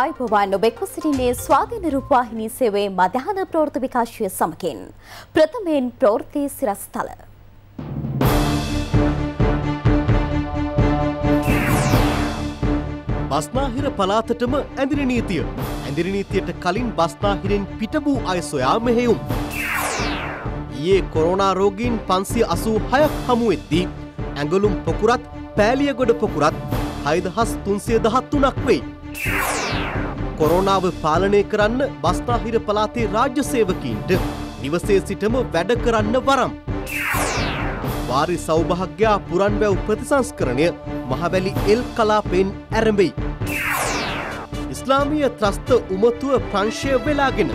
අයිබවන් ඔබෙක්ව සිටින්නේ ස්වාධීන රූපවාහිනී සේවයේ මධ්‍යහන ප්‍රවෘත්ති විකාශය සමගින්. ප්‍රථමයෙන් ප්‍රවෘත්ති සිරස්තල. බස්නාහිර පළාතටම ඇඳිරි නීතිය. ඇඳිරි නීතියට කලින් බස්නාහිරෙන් පිට වූ අය සොයා මෙහෙයුම්. ඊයේ කොරෝනා රෝගීන් 586ක් හමු වෙද්දී ඇඟලුම් පොකුරත් පෑලියගොඩ පොකුරත් 6313ක් වෙයි. කොරෝනාව පාලනය කරන්න බස්නාහිර පළාතේ රාජ්‍ය සේවකීන්ට දිවසේ සිටම වැඩ කරන්න වරම්. වාරි සෞභාග්‍යා පුරන්වැව් ප්‍රතිසංස්කරණය මහවැලි එල් කලාපෙන් ඇරඹෙයි. ඉස්ලාමීය ත්‍රස්ත උමතුව ප්‍රංශය වෙලාගෙන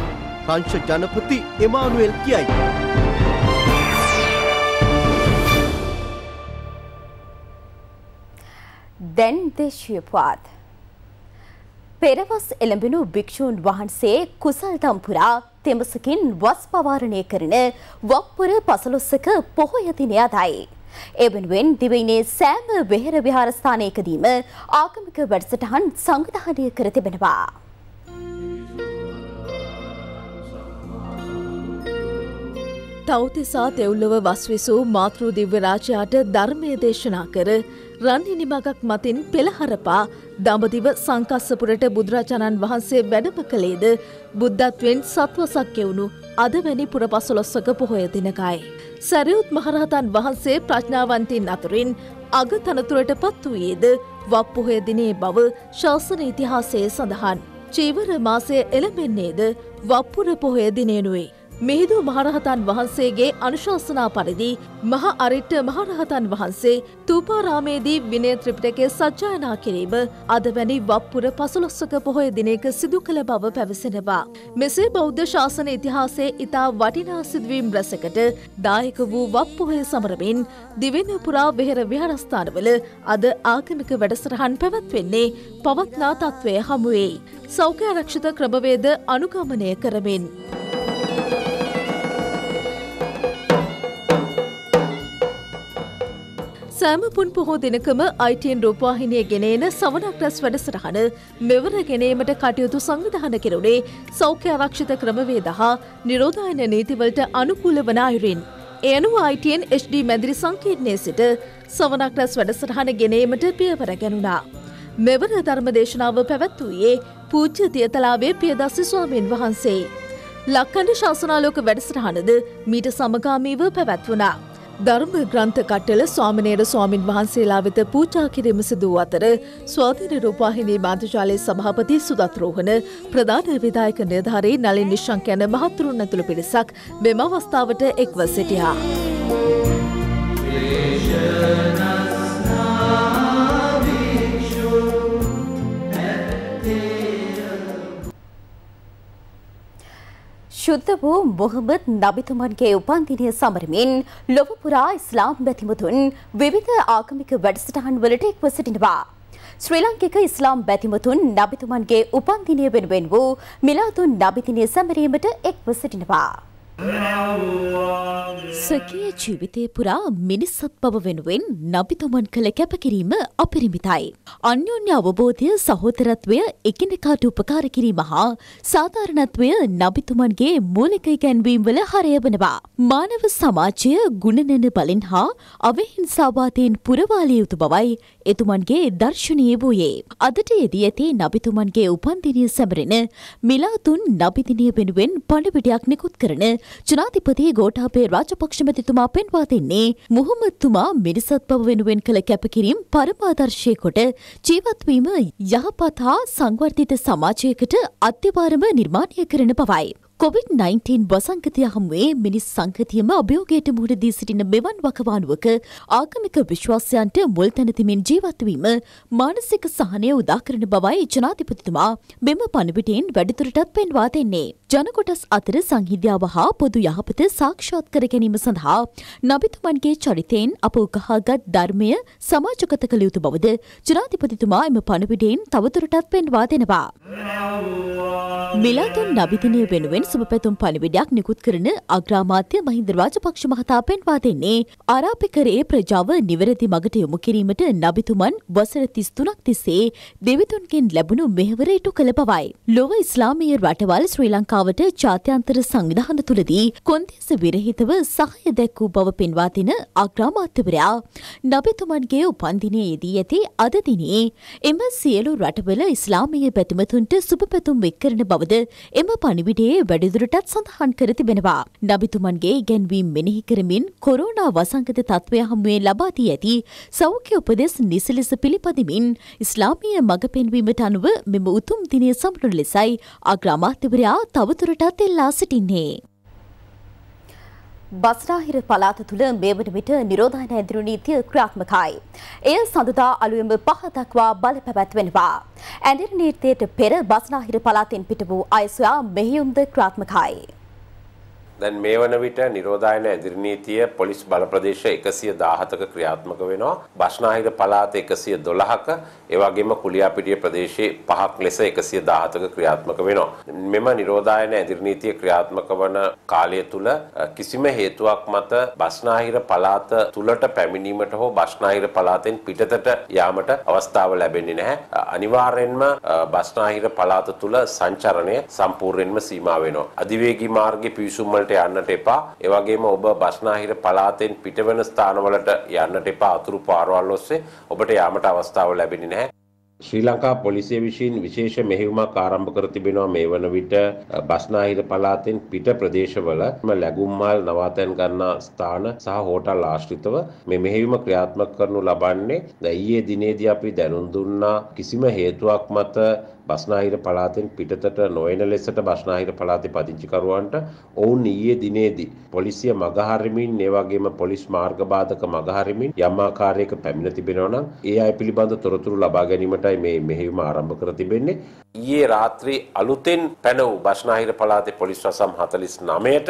ප්‍රංශ ජනපති එමානුවෙල් කියයි. දැන් දේශීය පුවත්. පෙරවස් එළඹෙනු භික්‍ෂූන් වහන්සේ කුසල් දම්පුරා තෙමසකින් වස් පවාරණය කරන වක්පුර පසලොස්සක පොහොයතිනය අදයි. එබෙනුවෙන් දිවයිනේ සෑම වෙහෙර විහාරස්ථානයකදීම ආගමික වැඩසටහන් සංවිධානය කර තිබෙනවා. තෞතිසා තෙවුල්ලව වස්විසූ මාතෘ දිව්‍යරාජයාට ධර්මය දේශනා කර රන්හිනි මගක් මතින් පෙළහරපා දඹදිව සංකස්සපුරට බුදුරජාණන් වහන්සේ වැඩම කළේද බුද්ධත්වෙන් සත්වසක් එවුණු අදවැනි පුරපසොලොස්සක පොහොය දිනකයි. සැරියුත් මහරහතන් වහන්සේ ප්‍රඥාවන්තින් අතුරින් අග තනතුරට පත් වූයේද වප්පුහය දිනේ බව ශාසන ඉතිහාසයේ සඳහන්. චීවර මාසය එළඹෙන්නේද වප්පුර පොහොය දිනේනුවේ. මිහිදු මහරහතන් වහන්සේගේ අනුශාසනා පරිදි මහ අරිට්ට මහරහතන් වහන්සේ තූපාරාමේදී විනය ත්‍රිපිටකය සජ්ජායනා කිරීම අද වැනි වප්පුර පසළොස්වක පොහොය දිනයක සිදු කළ බව පැවසෙනවා. මෙසේ බෞද්ධ ශාසන ඉතිහාසයේ ඉතා වටිනා සිදුවීම් රැසකට දායක වූ වප්පොහය සමරමින් දිවෙන පුරා වෙහෙර විහාරස්ථානවල අද ආගමික වැඩසටහන් පැවැත්වෙන්නේ පවත්නා තත්ත්වය හමුවේ. සෞඛ්‍ය ආරක්ෂිත ක්‍රමවේද අනුගමනය කරමින්. සෑම පුන් පොහෝ දිනකම අයිටන් රූපවාහිනය ගෙනන සවනක් රැස් වැඩසටහන මෙවර ගෙනීමට කටයුතු සංවිධාන කෙරුණේ සෞඛ්‍ය ආරක්ෂිත ක්‍රමවේද හා නිරෝධායන නීතිවලට අනුකූල වන අයුරින්. එයනුව අයිටන් HD මැදිරි සංකීර්ණය සිට සවනක් රැස් වැඩසටහන ගෙනීමට පියවර ගැනුණා. මෙවර ධර්මදේශනාව පැවැත්වූයේ පූජ්‍ය තියතලාවේ පියදස්සි ස්වාමීන් වහන්සේ. ලක්කඩ ශාසනාලෝක වැඩසටහනද මීට සමගාමීව පැවැත්වනා. ධර්ම ග්‍රන්ථ කට්ටල ස්වාමනේර ස්වාමින් වහන්සේලා වෙත පූජා කිරීම සිදුව අතර ස්වාධීන රූපාහිනී මාධ්‍යශාලයේ සභාපති සුදත් රෝහණ ප්‍රධාන විධායක නිලධාරී නලින් නිශ්ශංක යන මහතුරුන් ඇතුළු පිරිසක් මෙම අවස්ථාවට එක්ව සිටියා. ශුද්ධ වූ මොහමද් නබිතුමන්ගේ උපන්දිනය සමරමින් ලොව පුරා ඉස්ලාම් බැතිමතුන් විවිධ ආගමික වැඩසටහන් වලට එක්ව සිටිනවා. ශ්‍රී ලාංකික ඉස්ලාම් බැතිමතුන් නබිතුමන්ගේ උපන්දිනය වෙනුවෙන් වූ මිලාදුන් නබිදිනය සැමරීමට එක්ව සිටිනවා. සකය ජීවිතය පුරා මිනිස්සත් බව වෙනුවෙන් නබිතුමන් කළ කැපකිරීම අපිරිමිතයි. අන්‍යෝන්‍ය අවබෝධය සහෝතරත්වය එකිනෙකාට උපකාර කිරීම හා සාධාරණත්වය නබිතුමන්ගේ මූලික ඉගැන්වීම් වල හරය වනවා. මානව සමාජය ගුණනැන බලින් හා අවහිංසාවාතයෙන් පුරවාලිය යුතු බවයි එතුමන්ගේ දර්ශනය වූයේ. අදට එදී ඇති නබිතුමන්ගේ උපන්දිනය සැමරෙන මිලාතුන් නබිදිනය වෙනුවෙන් පණවිඩයක් නිකුත් කරන ජනාධිපති ගෝටාපේ රාජපක්ෂමතිතුමා පෙන්වා දෙන්නේ මුහොමත්තුමා මිනිසත් බව වෙනුවෙන් කළ කැපකිරීම් පරමාදර්ශය කොට ජීවත්වීම යහපත් හා සංවර්ධිත සමාජයකට අත්‍යවාරම නිර්මාණය කරන බවයි. කොවිD-19 වසංගතය හමුවේ මිනිස් සංහතියම අභියෝගයට මුහුණ දී සිටින මෙවන් වකවානුවක ආගමික විශ්වාසයන්ට මුල් තැනතිමින් ජීවත්වීම මානසික සහනය උදාකරන බවයි ජනාධිපතිතුමා මෙම පණවිටයෙන් වැඩිතුරටත් පෙන්වා දෙන්නේ. ජනකොටස් අතර සංහිද්‍යාව හා පොදු යහපත සාක්ෂාත් කර ගැනීම සඳහා නබිතුමන්ගේ චරිතයෙන් අප උකහාගත් ධර්මය සමාජගත කළ යුතු බවද ජනාධිපතිතුමා එම පණවිඩයෙන් තවතුරටත් පෙන්වා දෙනවා. මිලාතුන් නබිදිනය වෙනුවෙන් සුබපැතුම් පණිවිඩයක් නිකුත් කරන අග්‍රාමාත්‍ය මහින්ද රාජපක්ෂ මහතා පෙන්වා දෙන්නේ ආරාපිකරයේ ප්‍රජාව නිවැරදි මගට යොමු කිරීමට නබිතුමන් වසර 33ක් තිස්සේ දෙවිතුන්ගෙන් ලැබුණු මෙහෙවර ඉටු කළ බවයි. ලොව ඉස්ලාමීය රටවල් ශ්‍රී ලංකාවට ජාත්‍යන්තර සංවිධාන තුළදී කොන්දේස විරහිතව සහය දැක්වූ බව පෙන්වා දෙන අග්‍රාමාත්‍යවරයා නබිතුමන්ගේ උපන්දිනයේදී ඇති අද දිනේ එම සියලු රටවල ඉස්ලාමීය පැතුමතුන්ට සුබ පැතුම් වෙක් කරන බවද එම පණිවිඩයේ වැඩ වැඩිදුරටත් සඳහන් කර තිබෙනවා. නබිතුමන්ගේ ඉගැන්වීම් මෙනෙහි කරමින් කොරෝනා වසංගත තත්ත්වය හමුවේ ලබා දී ඇති සෞඛ්‍ය උපදෙස් නිසි ලෙස පිළිපදිමින් ඉස්ලාමීය මඟ පෙන්වීමට අනුව මෙම උතුම් දිනය සමරන ලෙසයි අග්‍රාමාත්‍යවරයා තවතුරටත් එල්ලා සිටින්නේ. බස්නාහිර පලාත තුළ මේ වන විට නිරෝධායන ඇඳුරු නීතිය ක්‍රියාත්මකයි. එය සඳුදා අලුයම පහ දක්වා බලපැවැත්වෙනවා. ඇඳුරු නීතියට පෙර බස්නාහිර පලාතෙන් පිට වූ අය සොයා මෙහෙයුම්ද ක්‍රියාත්මකයි. දැන් මේ වන විට නිරෝධායන ඇඳුරු නීතිය පොලිස් බල ප්‍රදේශ 117ක ක්‍රියාත්මක වෙනවා. බස්නාහිර පලාත 112ක ඒ වගේම කුලියාපිටිය ප්‍රදේශයේ පහක් ලෙස 117ක ක්‍රියාත්මක වෙනවා. මෙම නිරෝධායන ඇදිරිනීතිය ක්‍රියාත්මක වන කාලය තුල කිසිම හේතුවක් මත බස්නාහිර පළාත තුලට පැමිණීමට හෝ බස්නාහිර පළාතෙන් පිටතට යාමට අවස්ථාව ලැබෙන්නේ නැහැ. අනිවාර්යෙන්ම බස්නාහිර පළාත තුල සංචරණය සම්පූර්ණයෙන්ම සීමා වෙනවා. අධිවේගී මාර්ගයේ පිවිසුම් වලට යන්නට එපා. ඒ වගේම ඔබ බස්නාහිර පළාතෙන් පිටවන ස්ථානවලට යන්නට එපා. අතුරු පාරවල් ඔස්සේ ඔබට යාමට අවස්ථාව ලැබෙන්නේ නැහැ. ශ්‍රී ලංකා පොලිසිය විසින් විශේෂ මෙහෙයුමක් ආරම්භ කර තිබෙනවා මේ වන විට බස්නාහිර පළාතෙන් පිට ප්‍රදේශවල ලැබුම් මල් නවාතැන් ගන්නා ස්ථාන සහ හෝටල් ආශ්‍රිතව මේ මෙහෙයුම ක්‍රියාත්මක කරනු ලබන්නේ ඊයේ දිනේදී අපි දැනුම් දුන්නා කිසිම හේතුවක් මත බස්නාහිර පළාතෙන් පිටතට නොයන ලෙසට බස්නාහිර පළාතේ පදිංචිකරුවන්ට ඔවුන් ඊයේ දිනේදී පොලිසිය මගහරිමින් ඒ වගේම පොලිස් මාර්ග බාධක මගහරිමින් යම් ආකාරයක පැමිණ තිබෙනවා නම් ඒ අය පිළිබඳ තොරතුරු ලබා ගැනීමටයි මේ මෙහෙයුම ආරම්භ කර තිබෙන්නේ ඊයේ රාත්‍රී අලුතෙන් පැන වූ බස්නාහිර පළාතේ පොලිස් වසම් 49ට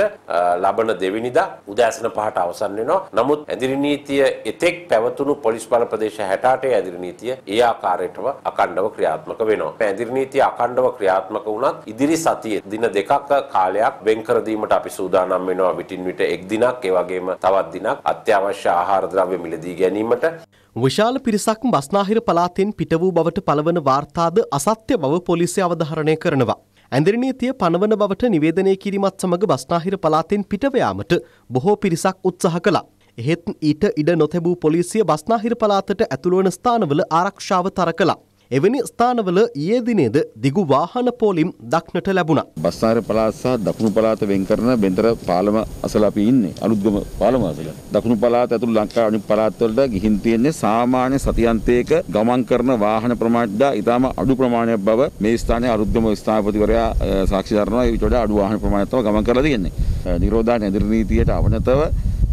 ලබන දෙවිනිදා උදෑසන පහට අවසන් වෙනවා. නමුත් ඇඳිරි නීතිය එතෙක් පැවතුණු පොලිස් බල ප්‍රදේශ 68 ඇඳිරි නීතිය ඒ ආකාරයටම අඛණ්ඩව ක්‍රියාත්මක වෙනවා. ඇඳිරි නීතිය අඛණ්ඩව ක්‍රියාත්මක වුණත් ඉදිරි සතියේ දින දෙකක් කාලයක් වෙන් කර දීමට අපි සූදානම් වෙනවා. විටින් විට එක් දිනක් ඒ වගේම තවත් දිනක් අත්‍යවශ්‍ය ආහාර ද්‍රව්‍ය මිලදී ගැනීමට විශාල පිරිසක් බස්නාහිර පළාතෙන් පිට වූ බවට පළවන වාර්තාද අසත්‍ය බව පොලිසිය අවධාරණය කරනවා. ඇඳිරි නීතිය පනවන බවට නිවේදනය කිරීමත් සමග බස්නාහිර පළාතෙන් පිටව යාමට බොහෝ පිරිසක් උත්සාහ කළා. එහෙත් ඊට ඉඩ නොතැබූ පොලිසිය බස්නාහිර පළාතට ඇතුළු වන ස්ථානවල ආරක්ෂාව තර කළා. එවැනි ස්ථානවල ඊයේ දිනේද දිගු වාහන පෝලිම් දක්නට ලැබුණා. බස්නාර පළාත් සහ දකුණු පළාත වෙන් කරන බෙන්තර පාලම අසල අපි ඉන්නේ. අලුත්ගම පාලම අසල. දකුණු පළාත ඇතුළු ලංකා අනිත් පළාත්වලට ගිහින් තියෙන්නේ සාමාන්‍ය සතියන්තයක ගමන් කරන වාහන ප්‍රමාණය ඉතාම අඩු ප්‍රමාණයක් බව මේ ස්ථානයේ අරුද්දම ස්ථාපතිවරයා සාක්ෂි දරනවා ඒ විට වඩා අඩු වාහන ප්‍රමාණයක් තමයි ගමන් කරලා තියෙන්නේ. නිරෝධායන ඉදිරි නීතියට අවනතව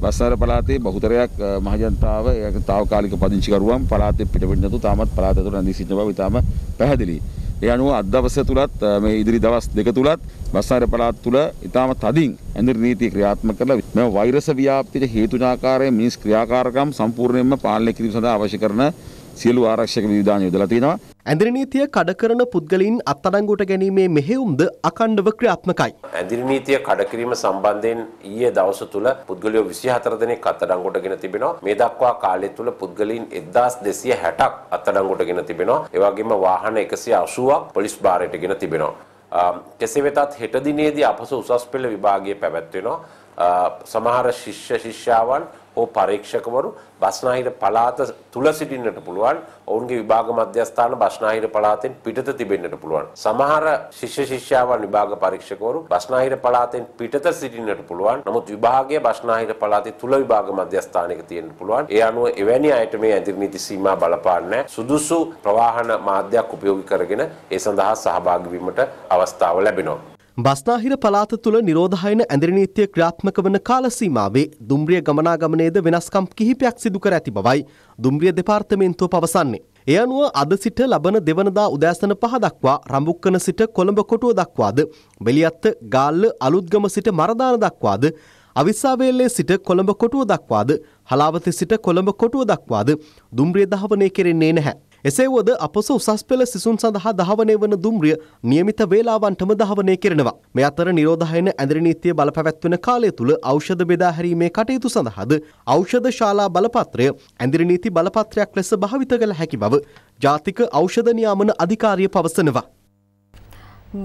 වස්සාර පළාතේ බහුතරයක් මහජනතාව ඒක తాවකාලික පදිංචිකරුවන් පළාතේ පිටවෙන්නේ නැතු තාමත් පළාත ඇතුළත රැඳී සිටින බව ඉතාම පැහැදිලියි. ඒ අනුව අද දවස තුලත් මේ ඉදිරි දවස් දෙක තුලත් වස්සාර පළාත තුල ඉතාම තදින් ඇඳුරු නීති ක්‍රියාත්මක කරලා මේ වෛරස ව්‍යාප්තියට හේතු වන ආකාරයේ මිනිස් ක්‍රියාකාරකම් සම්පූර්ණයෙන්ම පාලනය කිරීම සඳහා අවශ්‍ය කරන සියලු ආරක්ෂක විධාන යොදලා තිනවා. ඇඳිරිනීතිය කඩ කරන පුද්ගලින් අත්අඩංගුවට ගැනීමේ මෙහෙයුම්ද අකණ්ඩව ක්‍රියාත්මකයි. ඇඳිරිනීතිය කඩකිරීම සම්බන්ධයෙන් ඊයේ දවස තුල පුද්ගලයෝ 24 දෙනෙක් අත්අඩංගුවටගෙන තිබෙනවා. මේ දක්වා කාලය තුල පුද්ගලින් 1260ක් අත්අඩංගුවටගෙන තිබෙනවා. ඒ වගේම වාහන 180ක් පොලිස් භාරයටගෙන තිබෙනවා. කෙසේ වෙතත් හෙට දිනේදී අපස උසස් පෙළ විභාගයේ පැවැත්වෙනවා. සමහර ශිෂ්‍ය ශිෂ්‍යාවන් හෝ පරීක්ෂකවරු බස්නාහිර පළාත තුල සිටින්නට පුළුවන්. ඔවුන්ගේ විභාග මධ්‍යස්ථාන බස්නාහිර පළාතෙන් පිටත තිබෙන්නට පුළුවන්. සමහර ශිෂ්‍ය ශිෂ්‍යාවන් විභාග පරීක්ෂකවරු බස්නාහිර පළාතෙන් පිටත සිටින්නට පුළුවන්. නමුත් විභාගය බස්නාහිර පළාතේ තුල විභාග මධ්‍යස්ථානයක තියෙන්න පුළුවන්. ඒ අනුව එවැනි අයට මේ ඇඳිරි නීති සීමා බලපාන්නේ සුදුසු ප්‍රවාහන මාධ්‍යයක් උපයෝගී කරගෙන ඒ සඳහා සහභාගී වීමට අවස්ථාව ලැබෙනවා. බස්නාහිර පළාත තුළ නිරෝධායන ඇඳරි නීතිය ක්‍රියාත්මක වන කාල සීමාවේ දුම්රිය ගමනාගමනයේද වෙනස්කම් කිහිපයක් සිදු කර ඇති බවයි දුම්රිය දෙපාර්තමේන්තුව පවසන්නේ. ඒ අනුව අද සිට ලබන දෙවනදා උදෑසන පහ දක්වා රඹුක්කන සිට කොළඹ කොටුව දක්වාද බෙලියත්ත ගාල්ල අලුත්ගම සිට මරදාන දක්වාද අවිස්සාවේල්ලේ සිට කොළඹ කොටුව දක්වාද හලාවත සිට කොළඹ කොටුව දක්වාද දුම්රිය දහවනය කෙරෙන්නේ නැහැ. එසේ වුවද අපොස උසස් පෙළ සිසුන් සඳහා දහවනය වන දුම්රිය නියමිත වේලාවන්ටම දහවනය කරනවා. මේ අතර නිරෝධායන ඇඳරි නීතිය බලපැවැත්වෙන කාලය තුළ ඖෂධ බෙදා හැරීමේ කටයුතු සඳහාද ඖෂධ ශාලා බලපත්‍රය ඇඳරි නීති බලපත්‍රයක් ලෙස භාවිත කළ හැකි බව ජාතික ඖෂධ නියාමන අධිකාරිය පවසනවා.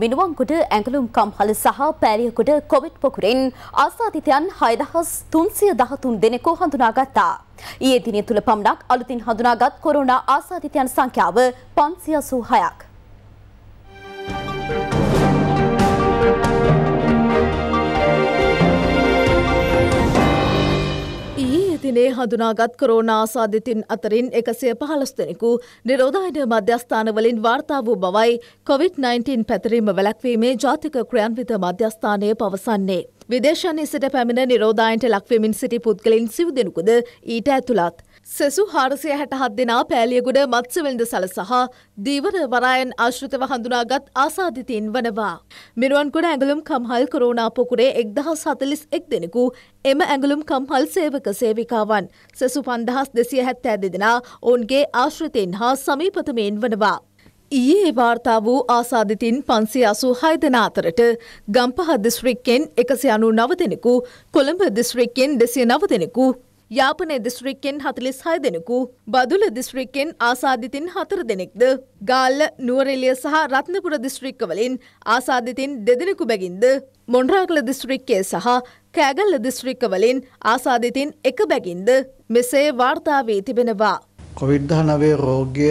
මිනුවන්කුට ඇඟලුම්කම් හල සහ පෑලියකුට කොවිට් පොකුරෙන් ආසාධිතයන් හයදහස් තුන්සිය දහතුන් දෙනෙකෝ හඳුනාගත්තා. ඒ දිනය තුළ පමණක් අලුතින් හඳුනාගත් කොරුණා ආසාධිතයන් සංඛ්‍යාව පන්සිය සූ හයක්. දිනේ හඳුනාගත් කොරෝනා සාධිතින් අතරින් එකසිය පහළස්තෙනෙකු නිරෝධායන මධ්‍යස්ථානවලින් වාර්තා වූ බවයි COොVID-19 පැතරීම වැලැක්වීමේ ජාතික ක්‍රියන්විත මධ්‍යස්ථානය පවසන්නේ. විදේශනි සිට පැමිණ නිරෝධායන්ට ලක්වමින් සිටි පුද්ගලින් සිව් දෙෙනකුද ඊට ඇතුළත්. සෙසු හාරසිය හැටහත් දෙනා පෑලියගුඩ මත්සවෙල්ද සල සහ දීවර වරායන් ආශ්‍රතව හඳුනාගත් ආසාධිතීන් වනවා. මිරුවන්කුඩ ඇගලුම් කම්හල් කරෝනා පොකුරේ එක්දහස් හතලිස් එක් දෙනෙකු එම ඇගලුම් කම්හල් සේවක සේවිකාවන් සෙසු පන්දහස් දෙසිය හැත්තෑ දෙදෙනා ඔවුන්ගේ ආශ්‍රතයෙන් හා සමීපතමයෙන් වනවා. ඊයේ වාර්තා වූ ආසාධිතින් පන්සිය අසූ හයදනාතරට ගම්පහ දිස්ත්‍රික්කෙන් එකසි අනු නව දෙනෙකු කොළඹ දිස්ත්‍රික්කෙන් දෙසිය නව දෙනෙකු යාපනය දිස්ත්‍රික්කෙන් හතලිස් හය දෙනෙකු, බදුල දිස්ත්‍රික්කෙන් ආසාධිතින් හතර දෙනෙක්ද. ගාල්ල නුවරෙලිය සහ රත්නපුර දිස්ත්‍රික්කවලින් ආසාධිතින් දෙදෙනෙකු බැගින්ද. මොන්රාගල දිස්ත්‍රික්කේ සහ කෑගල්ල දිස්ත්‍රික්කවලින් ආසාධිතින් එක බැගින්ද. මෙසේ වාර්තාාවී තිබෙනවා. කොවිD-19 රෝගය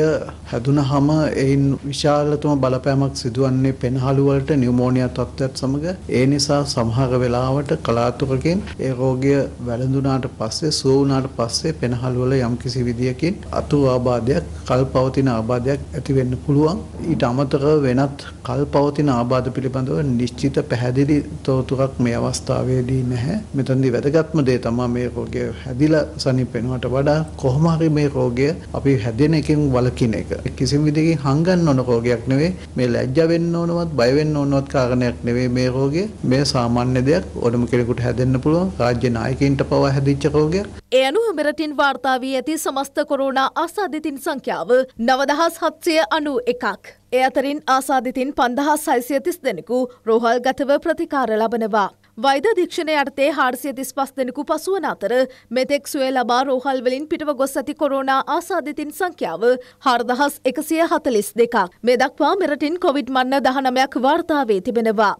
හැදුනහම එයින් විශාලතම බලපෑමක් සිදුවන්නේ පෙනහළු වලට නියුමෝනියා තත්ත්වයට සමග ඒ නිසා සමහර වෙලාවට කලාතුරකින් ඒ රෝගය වැළඳුනාට පස්සේ සුව වුණාට පස්සේ පෙනහළු වල යම්කිසි විදියකින් අතු ආබාධයක් කල්පවතින ආබාධයක් ඇති වෙන්න පුළුවන් ඊට අමතරව වෙනත් කල්පවතින ආබාධ පිළිබඳව නිශ්චිත පැහැදිලි තොරතුරක් මේ අවස්ථාවේදී නැහැ මෙතනදී වැදගත්ම දේ තමයි මේ රෝගය හැදිලා සනීප වෙනවට වඩා කොහොම හරි මේ රෝගය අපි හැදෙන එකෙන් වලකින එක. කිසිම විදිහකින් හංගන්න ඕන රෝගයක් නෙවෙයි. මේ ලැජ්ජ වෙන්න ඕනවත්, බය වෙන්න ඕනවත් කාරණයක් නෙවෙයි මේ රෝගය. මේ සාමාන්‍ය දෙයක් ඕනම කෙනෙකුට හැදෙන්න පුළුවන්. රාජ්‍ය නායකයින්ට පවා හැදිච්ච රෝගයක්. ඒ අනුව මෙරටින් වාර්තා වී ඇති සමස්ත කොරෝනා ආසාදිතින් සංඛ්‍යාව 9791ක්. ඒ අතරින් ආසාදිතින් 5630 දෙනෙකු රෝහල්ගතව ප්‍රතිකාර ලබනවා. වෛදධීක්ෂණය යටතේ හාරසිය තිස්පස් දෙනෙකු පසුවන අතර මෙතෙක් සුවේ ලබා රෝහල් වලින් පිටව ගොස් ඇති කොරෝනා ආසාධිතින් සංඛ්‍යාව හාරදහස් එකසිය හතලිස් දෙකක්. මේ දක්වා මෙරටින් කොවිඩ් මන්න දහනමයක් වාර්තාවේ තිබෙනවා.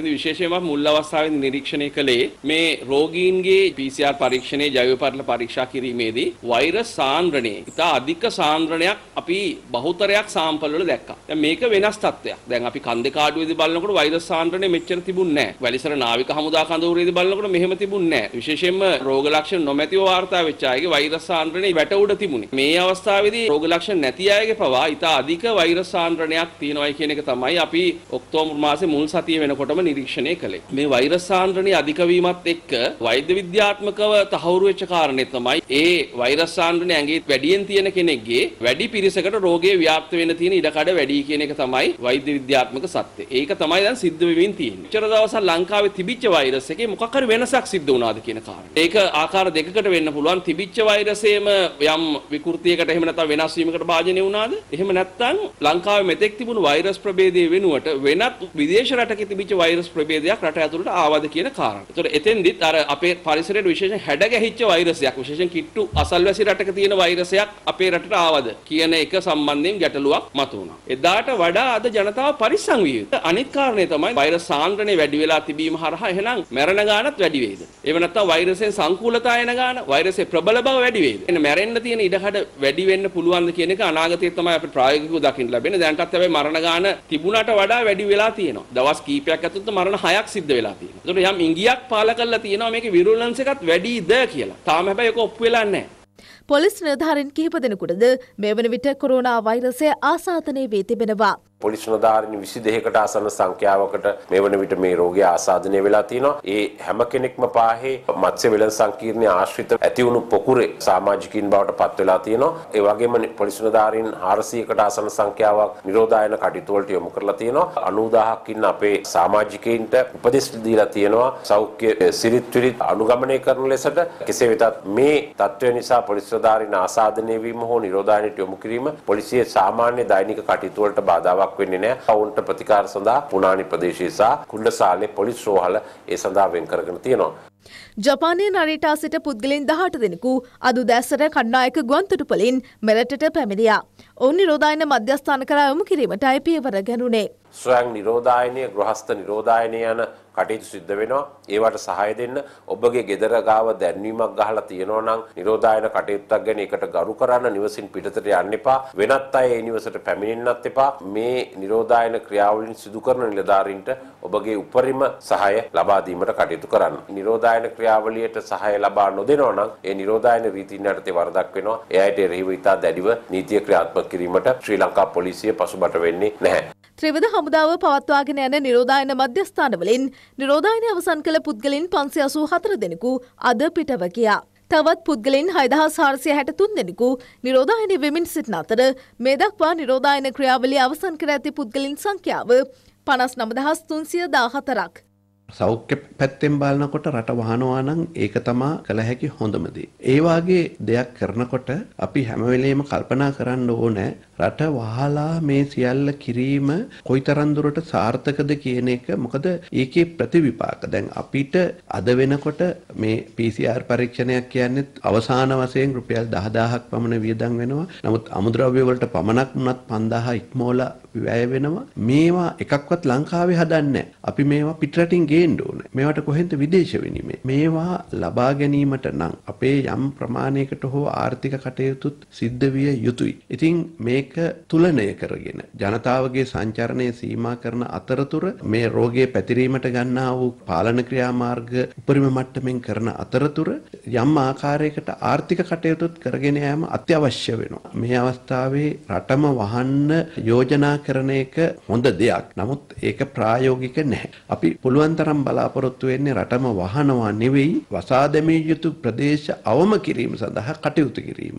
ඉතින් විශේෂයෙන්ම මුල් අවස්ථාවේදී නිරීක්ෂණය කළේ මේ රෝගීන්ගේ PCR පරීක්ෂණයේ ජෛව පරිල පරීක්ෂා කිරීමේදී වෛරස් සාන්ද්‍රණය ඉතා අධික සාන්ද්‍රණයක් අපි බහුතරයක් සාම්පල් වල දැක්කා. දැන් මේක වෙනස් තත්ත්වයක්. දැන් අපි කන්දේ කාඩුවේදී බලනකොට වෛරස් සාන්ද්‍රණය මෙච්චර තිබුණේ නැහැ. වැලිසර නාවික හමුදා කඳවුරේදී බලනකොට මෙහෙම තිබුණේ නැහැ. විශේෂයෙන්ම රෝග ලක්ෂණ නොමැතිව වාර්තා වෙච්ච අයගේ වෛරස් සාන්ද්‍රණය වැට උඩ තිබුණේ. මේ අවස්ථාවේදී රෝග ලක්ෂණ නැති අයගේ පවා ඉතා අධික වෛරස් සාන්ද්‍රණයක් තියෙනවායි කියන එක තමයි අපි ඔක්තෝබර් මාසේ මුල් සතිය වෙනකොටම නිරීක්ෂණය කළේ. මේ වෛරස් සාන්ද්‍රණය අධික වීමත් එක්ක වෛද්‍ය විද්‍යාත්මකව තහවුරු වෙච්ච කාරණේ තමයි ඒ වෛරස් සාන්ද්‍රණය ඇඟේ වැඩියෙන් තියෙන කෙනෙක්ගේ වැඩි පිරිසකට රෝගේ ව්‍යාප්ත වෙන්න තියෙන ඉඩකඩ වැඩි කියන එක තමයි වෛද්‍ය විද්‍යාත්මක සත්‍ය. ඒක තමයි දැන් සිද්ධ වෙමින් තියෙන්නේ. චර දවසක් ලංකාවේ තිබිච්ච වෛරස් එකේ මොකක් හරි වෙනසක් සිද්ධ වුණාද කියන කාරණේ. ඒක ආකාර දෙකකට වෙන්න පුළුවන්. තිබිච්ච වෛරසයේම යම් විකෘතියකට එහෙම නැත්නම් වෙනස් වීමකට භාජනය වුණාද? එහෙම නැත්නම් ලංකාවේ මෙතෙක් තිබුණු වෛරස් ප්‍රභේදය වෙනුවට වෙනත් විදේශ රටක තිබිච්ච වෛරස් වෛරස් ප්‍රභේදයක් රට ඇතුළට ආවද කියන කාරණා. ඒතකොට එතෙන්දිත් අර අපේ පරිසරයේ විශේෂ හැඩ ගැහිච්ච වෛරසයක් විශේෂයෙන් කිට්ටු අසල්වැසි රටක තියෙන වෛරසයක් අපේ රටට ආවද කියන එක සම්බන්ධයෙන් ගැටලුවක් මතුවුණා. එදාට වඩා අද ජනතාව පරිස්සම් විය යුතුයි. අනිත් කාරණේ තමයි වෛරස් සාන්ද්‍රණය වැඩි වෙලා තිබීම හරහා එහෙනම් මැරෙන ගාණත් වැඩි වෙයිද? එහෙම නැත්නම් වෛරසයෙන් සංකූලතා එන ගාණ, වෛරසයේ ප්‍රබල බව වැඩි වෙයිද? එන්න මැරෙන්න තියෙන ඉඩහඩ වැඩි වෙන්න පුළුවන් කියන එක අනාගතයේ තමයි අපිට ප්‍රායෝගිකව දකින්න ලැබෙන්නේ. දැන්ටත් හැබැයි මරණ ගාණ තිබුණාට වඩා වැඩි වෙලා තියෙනවා. දවස් කීපයක් ඇතුළත ගත්තොත් මරණ හයක් සිද්ධ වෙලා තියෙනවා. ඒකට යම් ඉංගියක් පාල කරලා තියෙනවා මේකේ විරුලන්ස් එකත් වැඩිද කියලා. තාම හැබැයි ඒක ඔප්පු වෙලා නැහැ. පොලිස් නිලධාරීන් කිහිප දෙනෙකුටද මේ වන විට කොරෝනා වෛරසය ආසාතනය වී තිබෙනවා. පොලිස් නිලධාරීන් 22කට ආසන්න සංඛ්‍යාවකට මේ වන විට මේ රෝගය ආසාදනය වෙලා තියෙනවා. ඒ හැම කෙනෙක්ම පාහේ මත්ස්‍ය වෙළඳ සංකීර්ණයේ ආශ්‍රිත ඇති වුණු පොකුරේ සමාජිකින් බවට පත් වෙලා තියෙනවා. ඒ වගේම පොලිස් නිලධාරීන් 400කට ආසන්න සංඛ්‍යාවක් නිරෝධායන කටයුතු වලට යොමු කරලා තියෙනවා. 90000ක් ඉන්න අපේ සමාජිකයින්ට උපදෙස් දීලා තියෙනවා. සෞඛ්‍ය සිරිත් විරිත් අනුගමනය කරන ලෙසට කෙසේ වෙතත් මේ තත්ත්වය නිසා පොලිස් නිලධාරීන් ආසාදනය වීම හෝ නිරෝධායනයට යොමු කිරීම පොලිසියේ සාමාන්‍ය දෛනික කටයුතු වලට බාධාවක් ලාභයක් වෙන්නේ නැහැ. ඔවුන්ට ප්‍රතිකාර සඳහා පුණානි ප්‍රදේශයේ සහ කුණ්ඩසාලේ පොලිස් රෝහල ඒ සඳහා වෙන් කරගෙන තියෙනවා. ජපානය නරිටා සිට පුද්ගලින් දහට දෙනෙකු අදු දැස්සර කණ්ඩායක ගුවන්තොටුපලින් මෙරටට පැමිණියා. ඔවුන් නිරෝධායන මධ්‍යස්ථාන කරා යොමු කිරීමට අයිපියවර ගැනුණේ. ස්වයං නිරෝධායනය ගෘහස්ත නිරෝධායනය යන කටයුතු සිද්ධ වෙනවා ඒවට සහාය දෙන්න ඔබගේ ගෙදර ගාව දැන්වීමක් ගහලා තියෙනවා නම් නිරෝධායන කටයුත්තක් ගැන එකට ගරු කරන්න නිවසින් පිටතට යන්න එපා වෙනත් අය ඒ නිවසට පැමිණෙන්නත් එපා මේ නිරෝධායන ක්‍රියාවලින් සිදු කරන නිලධාරීන්ට ඔබගේ උපරිම සහාය ලබා දීමට කටයුතු කරන්න නිරෝධායන ක්‍රියාවලියට සහාය ලබා නොදෙනවා නම් ඒ නිරෝධායන රීතීන් යටතේ වරදක් වෙනවා එයට එරෙහිව ඉතා දැඩිව නීතිය ක්‍රියාත්මක කිරීමට ශ්‍රී ලංකා පොලිසිය පසුබට වෙන්නේ නැහැ ත්‍රිවිධ හමු හමුදාව පවත්වාගෙන යන නිරෝධායන මධ්‍යස්ථානවලින් නිරෝධායන අවසන් කළ පුද්ගලින් පන්සි අසූ හතර දෙනෙකු අද පිටව ගියා. තවත් පුද්ගලින් හයදහස් හාරසිය හැට තුන් දෙනෙකු නිරෝධායන වෙමින් සිටින අතර මේ දක්වා නිරෝධායන ක්‍රියාවලිය අවසන් කර ඇති පුද්ගලින් සංඛ්‍යාව පනස් නමදහස් තුන්සිය දාහතරක්. සෞඛ්‍ය පැත්තෙන් බලනකොට රට වහනවා නම් ඒක තමා කළ හැකි හොඳම දේ. ඒ වාගේ දෙයක් කරනකොට අපි හැම වෙලෙම කල්පනා කරන්න ඕනේ රට වහලා මේ සියල්ල කිරීම කොයිතරම් දුරට සාර්ථකද කියන එක. මොකද ඒකේ ප්‍රතිවිපාක දැන් අපිට අද වෙනකොට මේ PCR පරීක්ෂණයක් කියන්නේ අවසාන වශයෙන් රුපියල් 10000ක් පමණ වියදම් වෙනවා. නමුත් අමුද්‍රව්‍ය වලට පමණක් වුණත් 5000 ඉක්මෝලා වැය වෙනවා. මේවා එකක්වත් ලංකාවේ හදන්නේ අපි මේවා පිටරටින් ගේ ගේන්න ඕනේ. මේවට කොහෙන්ද විදේශ විනිමය? මේවා ලබා ගැනීමට නම් අපේ යම් ප්‍රමාණයකට හෝ ආර්ථික කටයුතුත් සිද්ධ විය යුතුයි. ඉතින් මේක තුලණය කරගෙන ජනතාවගේ සංචරණය සීමා කරන අතරතුර මේ රෝගය පැතිරීමට ගන්නා වූ පාලන ක්‍රියාමාර්ග උපරිම මට්ටමින් කරන අතරතුර යම් ආකාරයකට ආර්ථික කටයුතුත් කරගෙන යාම අත්‍යවශ්‍ය වෙනවා. මේ අවස්ථාවේ රටම වහන්න යෝජනා කරන එක හොඳ දෙයක්. නමුත් ඒක ප්‍රායෝගික නැහැ. අපි පුළුවන් තරම් බලාපොරොත්තු වෙන්නේ රටම වහනවා නෙවෙයි වසා දැමිය යුතු ප්‍රදේශ අවම කිරීම සඳහා කටයුතු කිරීම.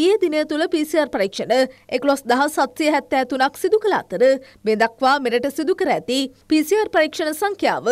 ඊයේ දිනය තුළ පිසිR පරීක්ෂණ එකොස් දහ සත්සය හැත්තෑ තුනක් සිදු කළ අතර බෙදක්වා මෙරට සිදු කර ඇති පිසිR පරීක්ෂණ සංඛ්‍යාව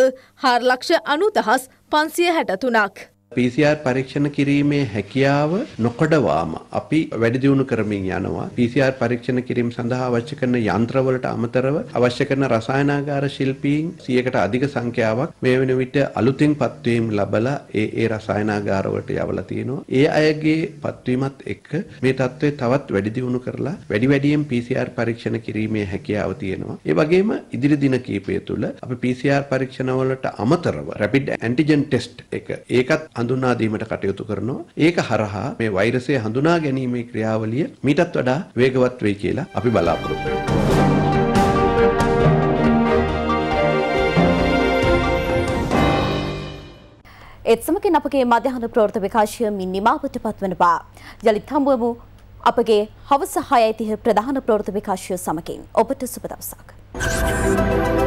හාරලක්ෂ අනු දහස් පන්සිය හැට තුනක්. PCR පරීක්ෂණ කිරීමේ හැකියාව නොකඩවාම අපි වැඩි දියුණු කරමින් යනවා. PCR පරීක්ෂණ කිරීම සඳහා අවශ්‍ය කරන යන්ත්‍රවලට අමතරව අවශ්‍ය කරන රසායනාගාර ශිල්පීන් 100කට අධික සංඛ්‍යාවක් මේ වෙන විට අලුතින් පත්වීම් ලබලා ඒ ඒ රසායනාගාරවලට යවලා තියෙනවා. ඒ අයගේ පත්වීමත් එක්ක මේ தત્ත්වය තවත් වැඩි දියුණු කරලා වැඩි වැඩියෙන් PCR පරීක්ෂණ කිරීමේ හැකියාව තියෙනවා. ඒ වගේම ඉදිරි දින කීපය තුළ අපි PCR පරීක්ෂණවලට අමතරව rapid antigen test එක ඒකත් හඳුනා දීමට කටයුතු කරනවා. ඒක හරහා මේ වෛරසය හඳුනා ගැනීමේ ක්‍රියාවලිය මීටත් වඩා වේගවත් වෙයි කියලා අපි බලාපොරොත්තු වෙනවා. ඒත් සමගින් අපගේ මධ්‍යහන ප්‍රවෘත්ති විකාශය මින් නිමාවට පත්වනවා. යලිත් හමුවමු අපගේ හවස 6:30 ප්‍රධාන ප්‍රවෘත්ති විකාශය සමගින් ඔබට සුබ දවසක්. Thank you.